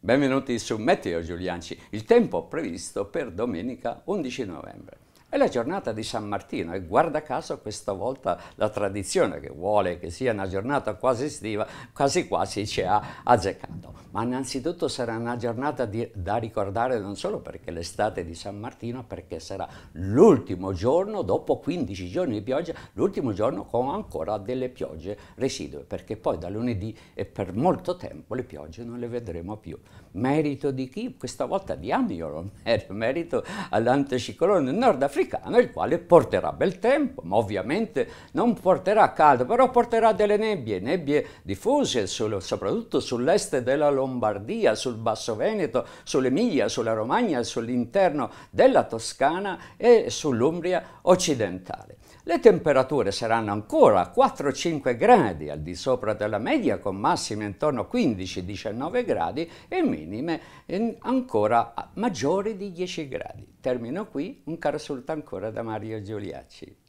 Benvenuti su Meteo Giulianci, il tempo previsto per domenica 11 novembre. È la giornata di San Martino e guarda caso questa volta la tradizione che vuole che sia una giornata quasi estiva quasi quasi ci ha azzeccato. Ma innanzitutto sarà una giornata di, da ricordare non solo perché l'estate di San Martino, perché sarà l'ultimo giorno, dopo 15 giorni di pioggia, l'ultimo giorno con ancora delle piogge residue, perché poi da lunedì e per molto tempo le piogge non le vedremo più. Merito di chi? Questa volta diamolo, merito all'anticiclone nord africano africana, il quale porterà bel tempo, ma ovviamente non porterà caldo, però porterà delle nebbie, nebbie diffuse sul, soprattutto sull'est della Lombardia, sul Basso Veneto, sull'Emilia, sulla Romagna, sull'interno della Toscana e sull'Umbria occidentale. Le temperature saranno ancora a 4-5 gradi al di sopra della media, con massime intorno a 15-19 gradi e minime ancora maggiori di 10 gradi. Termino qui, un caro saluto ancora da Mario Giuliacci.